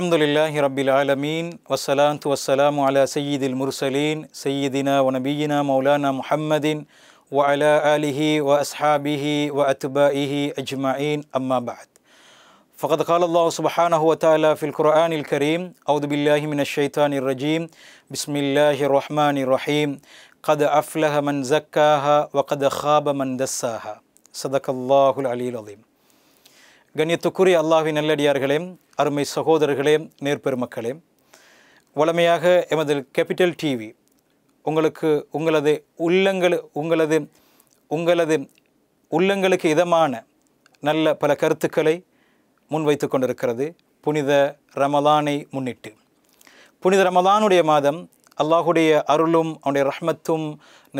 الحمد لله رب العالمين والصلاة والسلام على سيد المرسلين سيدنا ونبينا مولانا محمد وعلى آله وأصحابه وأتباعه أجمعين أما بعد فقد قال الله سبحانه وتعالى في القرآن الكريم أعوذ بالله من الشيطان الرجيم بسم الله الرحمن الرحيم قد أفلح من زكاها وقد خاب من دساها صدق الله العلي العظيم கண்ணியத்துக்குரிய அல்லாஹின் நல்லடியார்களே அருமை சகோதரர்களே நேர்பெருமக்களே வளமையாக எமது கேபிட்டல் டிவி உங்களுக்கு உங்களது உள்ளங்கள் உங்களது உங்களது உள்ளங்களுக்கு இதமான நல்ல பல கருத்துக்களை முன்வைத்து கொண்டிருக்கிறது புனித ரமலானை முன்னிட்டு புனித ரமலானுடைய மாதம் அல்லாஹுடைய அருளும் அவனுடைய ரஹ்மத்தும்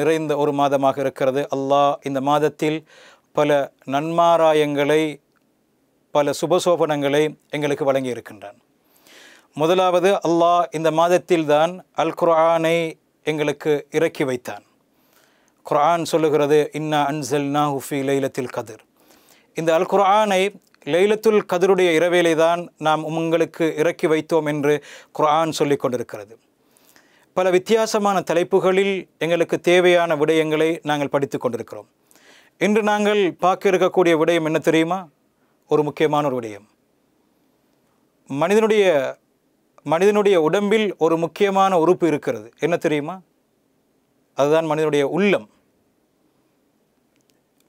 நிறைந்த ஒரு மாதமாக இருக்கிறது அல்லாஹ் இந்த மாதத்தில் பல நன்மாராயங்களை பல சுபசோபனங்களை எங்களுக்கு வழங்கி இருக்கின்றான் முதலாவது அல்லாஹ் இந்த மாதத்தில்தான் அல் குரானை எங்களுக்கு இறக்கி வைத்தான் குரான் சொல்லுகிறது இன்னா நா ஹுஃபி லைலத்தில் கதிர் இந்த அல் குரானை லைலத்துல் கதிருடைய இரவேலை தான் நாம் உங்களுக்கு இறக்கி வைத்தோம் என்று குரான் சொல்லி கொண்டிருக்கிறது பல வித்தியாசமான தலைப்புகளில் எங்களுக்கு தேவையான விடயங்களை நாங்கள் படித்து கொண்டிருக்கிறோம் இன்று நாங்கள் பார்க்க இருக்கக்கூடிய விடயம் என்ன தெரியுமா ஒரு முக்கியமான ஒரு விடயம் மனிதனுடைய மனிதனுடைய உடம்பில் ஒரு முக்கியமான உறுப்பு இருக்கிறது என்ன தெரியுமா அதுதான் மனிதனுடைய உள்ளம்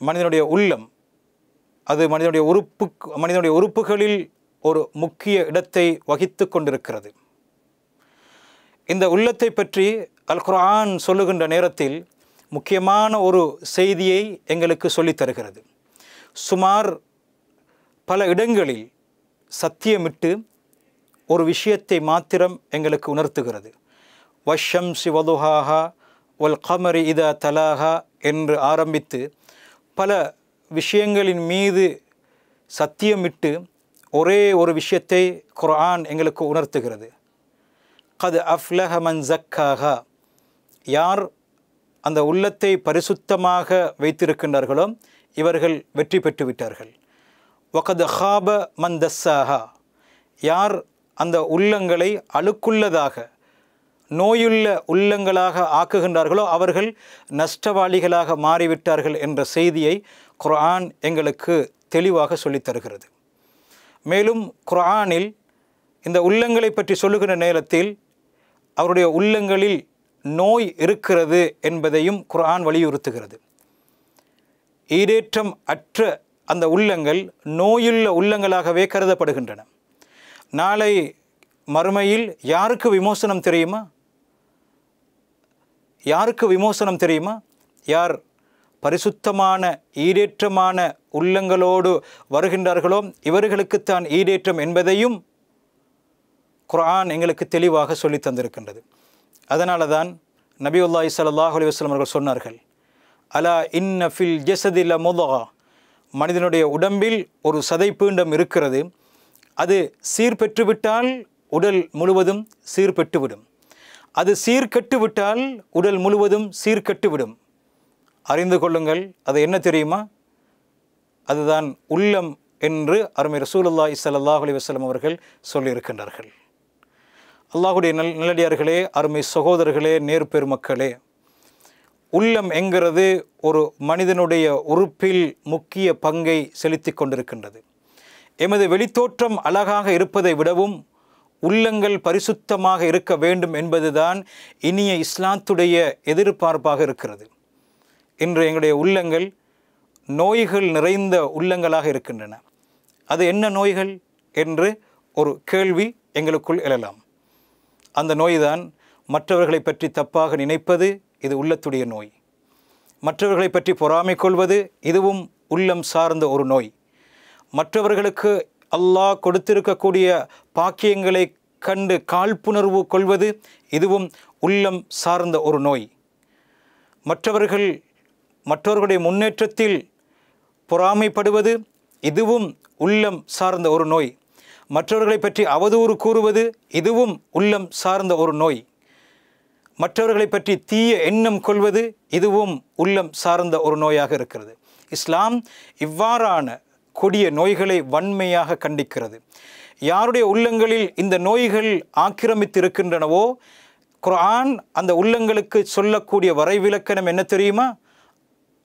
மனிதனுடைய உள்ளம் அது மனிதனுடைய உறுப்பு மனிதனுடைய உறுப்புகளில் ஒரு முக்கிய இடத்தை வகித்து கொண்டிருக்கிறது இந்த உள்ளத்தை பற்றி அல் குரான் சொல்லுகின்ற நேரத்தில் முக்கியமான ஒரு செய்தியை எங்களுக்கு சொல்லித் தருகிறது சுமார் பல இடங்களில் சத்தியமிட்டு ஒரு விஷயத்தை மாத்திரம் எங்களுக்கு உணர்த்துகிறது வஷம் சிவதுஹாஹா ஒல் கமரி இத தலாஹா என்று ஆரம்பித்து பல விஷயங்களின் மீது சத்தியமிட்டு ஒரே ஒரு விஷயத்தை குர்ஆன் எங்களுக்கு உணர்த்துகிறது கது அஃப்லஹ மன் ஜக்காகா யார் அந்த உள்ளத்தை பரிசுத்தமாக வைத்திருக்கின்றார்களோ இவர்கள் வெற்றி பெற்று விட்டார்கள் வகது ஹாப மந்தசாஹா யார் அந்த உள்ளங்களை அழுக்குள்ளதாக நோயுள்ள உள்ளங்களாக ஆக்குகின்றார்களோ அவர்கள் நஷ்டவாளிகளாக மாறிவிட்டார்கள் என்ற செய்தியை குர்ஆன் எங்களுக்கு தெளிவாக சொல்லித்தருகிறது மேலும் குர்ஆனில் இந்த உள்ளங்களை பற்றி சொல்லுகிற நேரத்தில் அவருடைய உள்ளங்களில் நோய் இருக்கிறது என்பதையும் குர்ஆன் வலியுறுத்துகிறது ஈரேற்றம் அற்ற அந்த உள்ளங்கள் நோயுள்ள உள்ளங்களாகவே கருதப்படுகின்றன நாளை மறுமையில் யாருக்கு விமோசனம் தெரியுமா யாருக்கு விமோசனம் தெரியுமா யார் பரிசுத்தமான ஈடேற்றமான உள்ளங்களோடு வருகின்றார்களோ இவர்களுக்குத்தான் ஈடேற்றம் என்பதையும் குரான் எங்களுக்கு தெளிவாக சொல்லி தந்திருக்கின்றது அதனால தான் உல்லாஹி சல்லாஹ் அலி வஸ்லம் அவர்கள் சொன்னார்கள் அலா இன்ன ஃபில் ஜெசதில் முதா மனிதனுடைய உடம்பில் ஒரு சதை பீண்டம் இருக்கிறது அது சீர்பெற்றுவிட்டால் உடல் முழுவதும் சீர்பெட்டுவிடும் அது சீர்கெட்டுவிட்டால் உடல் முழுவதும் சீர்கெட்டுவிடும் அறிந்து கொள்ளுங்கள் அது என்ன தெரியுமா அதுதான் உள்ளம் என்று அருமை ரசூலுல்லா இசல்லாஹ் அலி வசலம் அவர்கள் சொல்லியிருக்கின்றார்கள் அல்லாஹுடைய நல் நிலடியார்களே அருமை சகோதரர்களே நேர்பெருமக்களே உள்ளம் என்கிறது ஒரு மனிதனுடைய உறுப்பில் முக்கிய பங்கை செலுத்தி கொண்டிருக்கின்றது எமது வெளித்தோற்றம் அழகாக இருப்பதை விடவும் உள்ளங்கள் பரிசுத்தமாக இருக்க வேண்டும் என்பதுதான் இனிய இஸ்லாத்துடைய எதிர்பார்ப்பாக இருக்கிறது இன்று எங்களுடைய உள்ளங்கள் நோய்கள் நிறைந்த உள்ளங்களாக இருக்கின்றன அது என்ன நோய்கள் என்று ஒரு கேள்வி எங்களுக்குள் எழலாம் அந்த நோய்தான் மற்றவர்களை பற்றி தப்பாக நினைப்பது இது உள்ளத்துடைய நோய் மற்றவர்களை பற்றி பொறாமை கொள்வது இதுவும் உள்ளம் சார்ந்த ஒரு நோய் மற்றவர்களுக்கு அல்லாஹ் கொடுத்திருக்கக்கூடிய பாக்கியங்களை கண்டு காழ்ப்புணர்வு கொள்வது இதுவும் உள்ளம் சார்ந்த ஒரு நோய் மற்றவர்கள் மற்றவர்களுடைய முன்னேற்றத்தில் பொறாமைப்படுவது இதுவும் உள்ளம் சார்ந்த ஒரு நோய் மற்றவர்களை பற்றி அவதூறு கூறுவது இதுவும் உள்ளம் சார்ந்த ஒரு நோய் மற்றவர்களை பற்றி தீய எண்ணம் கொள்வது இதுவும் உள்ளம் சார்ந்த ஒரு நோயாக இருக்கிறது இஸ்லாம் இவ்வாறான கொடிய நோய்களை வன்மையாக கண்டிக்கிறது யாருடைய உள்ளங்களில் இந்த நோய்கள் ஆக்கிரமித்திருக்கின்றனவோ குரான் அந்த உள்ளங்களுக்கு சொல்லக்கூடிய வரைவிலக்கணம் என்ன தெரியுமா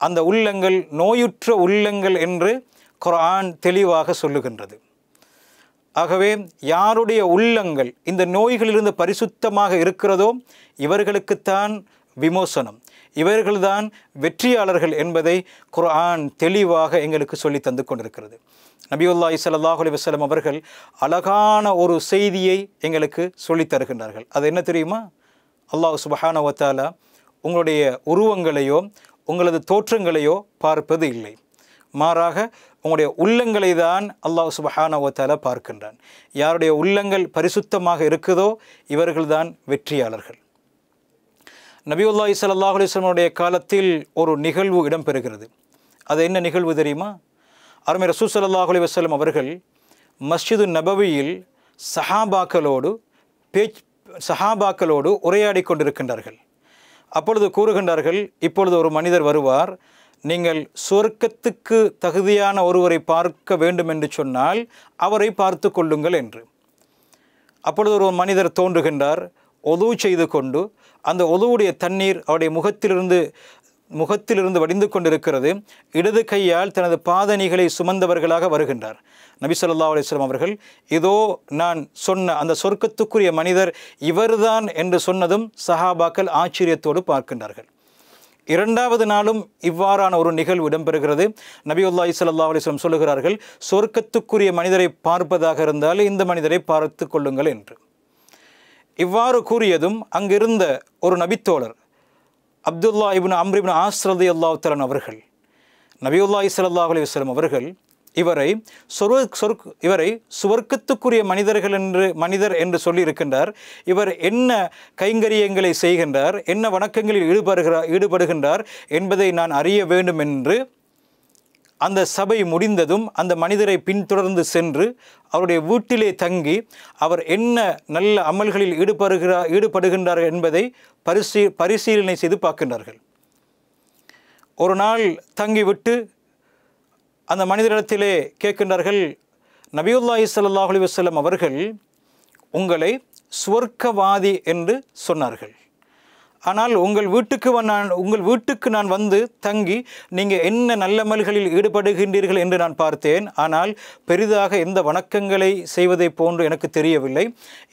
அந்த உள்ளங்கள் நோயுற்ற உள்ளங்கள் என்று குரான் தெளிவாக சொல்லுகின்றது ஆகவே யாருடைய உள்ளங்கள் இந்த நோய்களிலிருந்து பரிசுத்தமாக இருக்கிறதோ இவர்களுக்குத்தான் விமோசனம் இவர்கள்தான் வெற்றியாளர்கள் என்பதை குர்ஆன் தெளிவாக எங்களுக்கு சொல்லி தந்து கொண்டிருக்கிறது நபியுல்லாஹி சல்லாஹ் அலி வசலம் அவர்கள் அழகான ஒரு செய்தியை எங்களுக்கு சொல்லி தருகின்றார்கள் அது என்ன தெரியுமா அல்லாஹ் சுபஹான வத்தாலா உங்களுடைய உருவங்களையோ உங்களது தோற்றங்களையோ பார்ப்பது இல்லை மாறாக உங்களுடைய உள்ளங்களை தான் அல்லாஹ் ஓத்தால பார்க்கின்றான் யாருடைய உள்ளங்கள் பரிசுத்தமாக இருக்குதோ இவர்கள்தான் வெற்றியாளர்கள் நபியுல்லாஹி சல்லாஹ் அலிஸ்லமுடைய காலத்தில் ஒரு நிகழ்வு இடம்பெறுகிறது அது என்ன நிகழ்வு தெரியுமா அருமை ரசூ சல்லாஹ் அலி வசலம் அவர்கள் மஸ்ஜிது நபவியில் சஹாபாக்களோடு பேச் சஹாபாக்களோடு உரையாடி கொண்டிருக்கின்றார்கள் அப்பொழுது கூறுகின்றார்கள் இப்பொழுது ஒரு மனிதர் வருவார் நீங்கள் சொர்க்கத்துக்கு தகுதியான ஒருவரை பார்க்க வேண்டும் என்று சொன்னால் அவரை பார்த்து கொள்ளுங்கள் என்று அப்பொழுது ஒரு மனிதர் தோன்றுகின்றார் ஒது செய்து கொண்டு அந்த ஒதுவுடைய தண்ணீர் அவருடைய முகத்திலிருந்து முகத்திலிருந்து வடிந்து கொண்டிருக்கிறது இடது கையால் தனது பாதணிகளை சுமந்தவர்களாக வருகின்றார் நபி சொல்லா அலிஸ்லாம் அவர்கள் இதோ நான் சொன்ன அந்த சொர்க்கத்துக்குரிய மனிதர் இவர்தான் என்று சொன்னதும் சஹாபாக்கள் ஆச்சரியத்தோடு பார்க்கின்றார்கள் இரண்டாவது நாளும் இவ்வாறான ஒரு நிகழ்வு இடம்பெறுகிறது நபியுல்லாஹி சல்லா அலிஸ்லம் சொல்லுகிறார்கள் சொர்க்கத்துக்குரிய மனிதரை பார்ப்பதாக இருந்தால் இந்த மனிதரை பார்த்து கொள்ளுங்கள் என்று இவ்வாறு கூறியதும் அங்கிருந்த ஒரு நபித்தோழர் அப்துல்லா இபின் அம்ரிபின் ஆஸ்ரதி அல்லாஹ் தலன் அவர்கள் நபியுல்லாஹி சல்லா அலி வஸ்லம் அவர்கள் இவரை சொரு சொருக்கு இவரை சுவர்க்கத்துக்குரிய மனிதர்கள் என்று மனிதர் என்று சொல்லியிருக்கின்றார் இவர் என்ன கைங்கரியங்களை செய்கின்றார் என்ன வணக்கங்களில் ஈடுபடுகிறார் ஈடுபடுகின்றார் என்பதை நான் அறிய வேண்டும் என்று அந்த சபை முடிந்ததும் அந்த மனிதரை பின்தொடர்ந்து சென்று அவருடைய வீட்டிலே தங்கி அவர் என்ன நல்ல அமல்களில் ஈடுபடுகிறார் ஈடுபடுகின்றார்கள் என்பதை பரிசீ பரிசீலனை செய்து பார்க்கின்றார்கள் ஒரு நாள் தங்கிவிட்டு அந்த மனிதரிடத்திலே கேட்கின்றார்கள் நபியுல்லாஹி சல்லாஹ் அலி வல்லம் அவர்கள் உங்களை சுவர்க்கவாதி என்று சொன்னார்கள் ஆனால் உங்கள் வீட்டுக்கு நான் உங்கள் வீட்டுக்கு நான் வந்து தங்கி நீங்கள் என்ன நல்லமல்களில் ஈடுபடுகின்றீர்கள் என்று நான் பார்த்தேன் ஆனால் பெரிதாக எந்த வணக்கங்களை செய்வதை போன்று எனக்கு தெரியவில்லை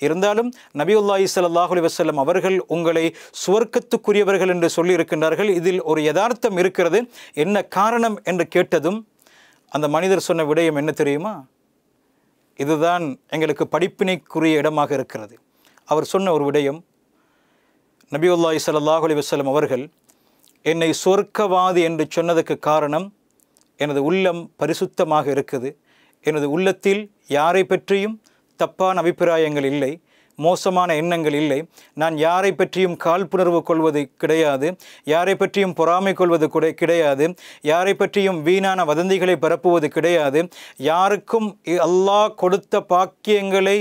இருந்தாலும் நபியுல்லாஹி சல்லாஹூலி வசல்லம் அவர்கள் உங்களை சுவர்க்கத்துக்குரியவர்கள் என்று சொல்லியிருக்கின்றார்கள் இதில் ஒரு யதார்த்தம் இருக்கிறது என்ன காரணம் என்று கேட்டதும் அந்த மனிதர் சொன்ன விடயம் என்ன தெரியுமா இதுதான் எங்களுக்கு படிப்பினைக்குரிய இடமாக இருக்கிறது அவர் சொன்ன ஒரு விடயம் நபியுல்லாஹி சல்லாஹ் அலி வசலம் அவர்கள் என்னை சொர்க்கவாதி என்று சொன்னதுக்கு காரணம் எனது உள்ளம் பரிசுத்தமாக இருக்குது எனது உள்ளத்தில் யாரை பற்றியும் தப்பான அபிப்பிராயங்கள் இல்லை மோசமான எண்ணங்கள் இல்லை நான் யாரை பற்றியும் காழ்ப்புணர்வு கொள்வது கிடையாது யாரை பற்றியும் பொறாமை கொள்வது கூட கிடையாது யாரை பற்றியும் வீணான வதந்திகளை பரப்புவது கிடையாது யாருக்கும் அல்லாஹ் கொடுத்த பாக்கியங்களை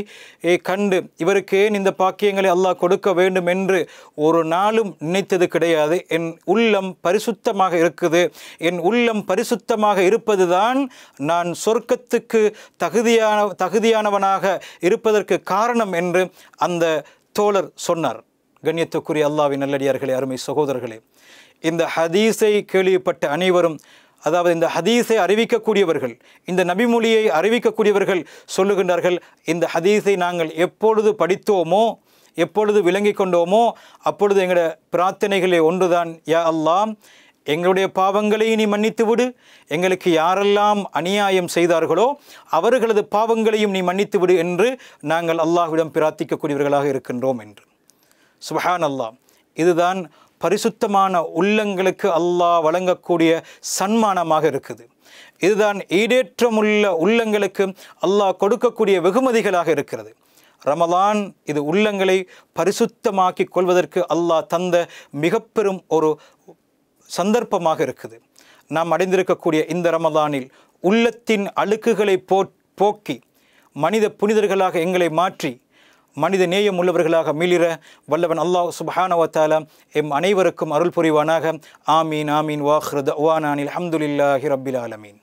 கண்டு இவருக்கு ஏன் இந்த பாக்கியங்களை அல்லாஹ் கொடுக்க வேண்டும் என்று ஒரு நாளும் நினைத்தது கிடையாது என் உள்ளம் பரிசுத்தமாக இருக்குது என் உள்ளம் பரிசுத்தமாக இருப்பதுதான் நான் சொர்க்கத்துக்கு தகுதியான தகுதியானவனாக இருப்பதற்கு காரணம் என்று அந்த தோழர் சொன்னார் கண்ணியத்துக்குரிய அல்லாவின் நல்லடியார்களே அருமை சகோதரர்களே இந்த ஹதீஸை கேள்விப்பட்ட அனைவரும் அதாவது இந்த ஹதீஸை அறிவிக்கக்கூடியவர்கள் இந்த நபிமொழியை அறிவிக்கக்கூடியவர்கள் சொல்லுகின்றார்கள் இந்த ஹதீஸை நாங்கள் எப்பொழுது படித்தோமோ எப்பொழுது விளங்கி கொண்டோமோ அப்பொழுது எங்களோட பிரார்த்தனைகளே ஒன்றுதான் யா அல்லாம் எங்களுடைய பாவங்களை நீ மன்னித்துவிடு எங்களுக்கு யாரெல்லாம் அநியாயம் செய்தார்களோ அவர்களது பாவங்களையும் நீ மன்னித்துவிடு என்று நாங்கள் அல்லாஹ்விடம் பிரார்த்திக்கக்கூடியவர்களாக இருக்கின்றோம் என்று சுபஹான் அல்லாஹ் இதுதான் பரிசுத்தமான உள்ளங்களுக்கு அல்லாஹ் வழங்கக்கூடிய சன்மானமாக இருக்குது இதுதான் ஈடேற்றமுள்ள உள்ளங்களுக்கு அல்லாஹ் கொடுக்கக்கூடிய வெகுமதிகளாக இருக்கிறது ரமலான் இது உள்ளங்களை பரிசுத்தமாக்கி கொள்வதற்கு அல்லாஹ் தந்த மிக ஒரு சந்தர்ப்பமாக இருக்குது நாம் அடைந்திருக்கக்கூடிய இந்த ரமதானில் உள்ளத்தின் அழுக்குகளை போ போக்கி மனித புனிதர்களாக எங்களை மாற்றி மனித நேயம் உள்ளவர்களாக மீளிர வல்லவன் அல்லாஹ் சுபஹானவத்தால எம் அனைவருக்கும் அருள் புரிவானாக ஆமீன் ஆமீன் வாஹ்ரத் அவானானில் அஹமதுல்லாஹி ரபில் ஆலமீன்